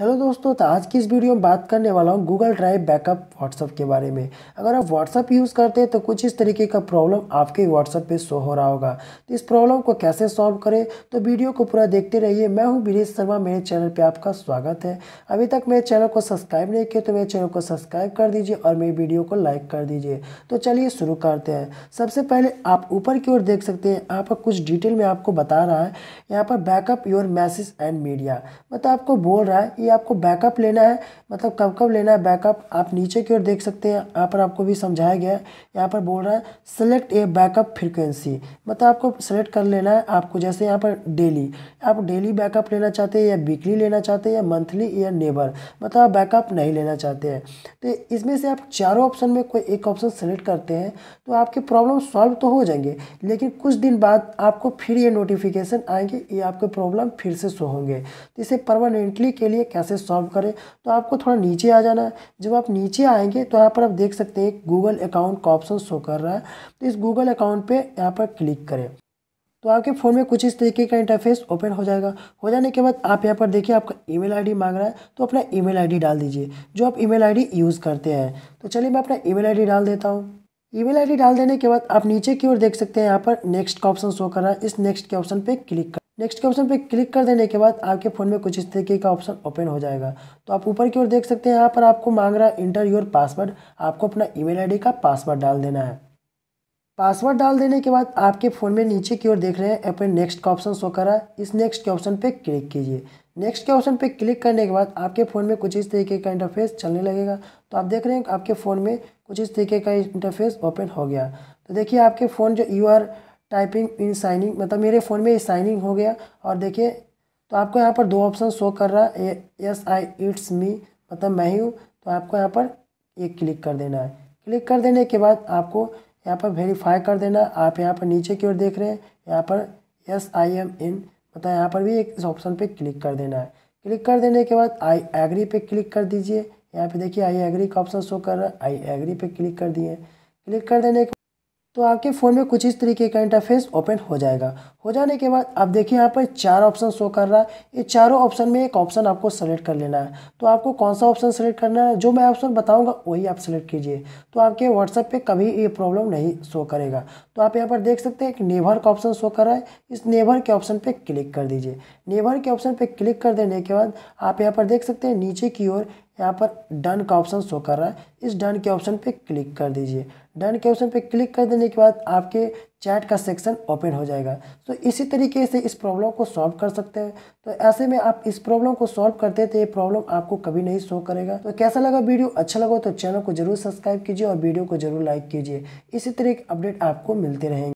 hello दोस्तों तो आज की इस वीडियो में बात करने वाला हूँ गूगल ड्राइव बैकअप व्हाट्सअप के बारे में अगर आप व्हाट्सअप यूज़ करते हैं तो कुछ इस तरीके का प्रॉब्लम आपके व्हाट्सअप पे शो हो रहा होगा तो इस प्रॉब्लम को कैसे सॉल्व करें तो वीडियो को पूरा देखते रहिए मैं हूँ वीरेश शर्मा मेरे चैनल पर आपका स्वागत है अभी तक मेरे चैनल को सब्सक्राइब नहीं किया तो मेरे चैनल को सब्सक्राइब कर दीजिए और मेरी वीडियो को लाइक कर दीजिए तो चलिए शुरू करते हैं सबसे पहले आप ऊपर की ओर देख सकते हैं यहाँ पर कुछ डिटेल में आपको बता रहा है यहाँ पर backup your message and media मतलब आपको बोल रहा है आपको बैकअप लेना है मतलब कब कब लेना है बैकअप आप नीचे की ओर देख सकते हैं यहाँ पर आपको भी समझाया गया है यहाँ पर बोल रहा है सेलेक्ट ए बैकअप फ्रिक्वेंसी मतलब आपको सेलेक्ट कर लेना है आपको जैसे यहाँ पर डेली आप डेली बैकअप लेना चाहते हैं या वीकली लेना चाहते हैं या मंथली या नेबर मतलब आप बैकअप नहीं लेना चाहते हैं तो इसमें से आप चारों ऑप्शन में कोई एक ऑप्शन सेलेक्ट करते हैं तो आपके प्रॉब्लम सॉल्व तो हो जाएंगे लेकिन कुछ दिन बाद आपको फिर ये नोटिफिकेशन आएंगे ये आपके प्रॉब्लम फिर से शो होंगे तो इसे परमानेंटली के लिए कैसे सॉल्व करें तो आपको थोड़ा नीचे आ जाना है जब आप नीचे आएंगे तो यहाँ पर आप देख सकते हैं गूगल अकाउंट का ऑप्शन शो कर रहा है तो इस गूगल अकाउंट पर यहाँ पर क्लिक करें तो आपके फ़ोन में कुछ इस तरीके का इंटरफेस ओपन हो जाएगा हो जाने के बाद आप यहाँ पर देखिए आपका ईमेल आईडी मांग रहा है तो अपना ईमेल आईडी डाल दीजिए जो आप ईमेल आईडी यूज़ करते हैं तो चलिए मैं अपना ईमेल आईडी डाल देता हूँ ईमेल आईडी डाल देने के बाद आप नीचे की ओर देख सकते हैं यहाँ पर नेक्स्ट का ऑप्शन शो कर रहा है इस नेक्स्ट के ऑप्शन पर क्लिक नेक्स्ट के ऑप्शन पे क्लिक कर देने के बाद आपके फ़ोन में कुछ इस तरीके का ऑप्शन ओपन हो जाएगा तो आप ऊपर की ओर देख सकते हैं यहाँ पर आपको मांग रहा है इंटर योर पासवर्ड आपको अपना ईमेल आईडी का पासवर्ड डाल देना है पासवर्ड डाल देने के बाद आपके फ़ोन में नीचे की ओर देख रहे हैं अपने नेक्स्ट का ऑप्शन शो कर रहा है इस नेक्स्ट के ऑप्शन पर क्लिक कीजिए नेक्स्ट के ऑप्शन पर क्लिक करने के बाद आपके फ़ोन में कुछ इस तरीके का इंटरफेस चलने लगेगा तो आप देख रहे हैं आपके फ़ोन में कुछ इस तरीके का इंटरफेस ओपन हो गया तो देखिए आपके फ़ोन जो you are typing in signing मतलब मेरे फ़ोन में साइनिंग हो गया और देखिए तो आपको यहाँ पर दो ऑप्शन शो कर रहा है यस आई इट्स मी मतलब मैं ही हूँ तो आपको यहाँ पर एक क्लिक कर देना है क्लिक कर देने के बाद आपको यहाँ पर वेरीफाई कर देना आप यहाँ पर नीचे की ओर देख रहे हैं यहाँ पर यस आई एम इन मतलब यहाँ पर भी एक इस ऑप्शन पे क्लिक कर देना है क्लिक कर देने के बाद आई एग्री पे क्लिक कर दीजिए यहाँ पे देखिए आई एग्री का ऑप्शन शो कर रहा है आई एग्री पे क्लिक कर दिए क्लिक कर देने के तो आपके फ़ोन में कुछ इस तरीके का इंटरफेस ओपन हो जाएगा हो जाने के बाद आप देखिए यहाँ पर चार ऑप्शन शो कर रहा है ये चारों ऑप्शन में एक ऑप्शन आपको सेलेक्ट कर लेना है तो आपको कौन सा ऑप्शन सेलेक्ट करना है जो मैं ऑप्शन बताऊंगा वही आप सेलेक्ट कीजिए तो आपके व्हाट्सएप पे कभी ये प्रॉब्लम नहीं शो करेगा तो आप यहाँ पर देख सकते हैं कि नेवर का ऑप्शन शो कर रहा है इस नेवर के ऑप्शन पर क्लिक कर दीजिए नेवर के ऑप्शन पर क्लिक कर देने के बाद आप यहाँ पर देख सकते हैं नीचे की ओर यहाँ पर डन का ऑप्शन शो कर रहा है इस डन के ऑप्शन पे क्लिक कर दीजिए डन के ऑप्शन पे क्लिक कर देने के बाद आपके चैट का सेक्शन ओपन हो जाएगा तो इसी तरीके से इस प्रॉब्लम को सॉल्व कर सकते हैं तो ऐसे में आप इस प्रॉब्लम को सॉल्व करते थे ये प्रॉब्लम आपको कभी नहीं शो करेगा तो कैसा लगा वीडियो अच्छा लगा तो चैनल को जरूर सब्सक्राइब कीजिए और वीडियो को जरूर लाइक कीजिए इसी तरह के अपडेट आपको मिलते रहेंगे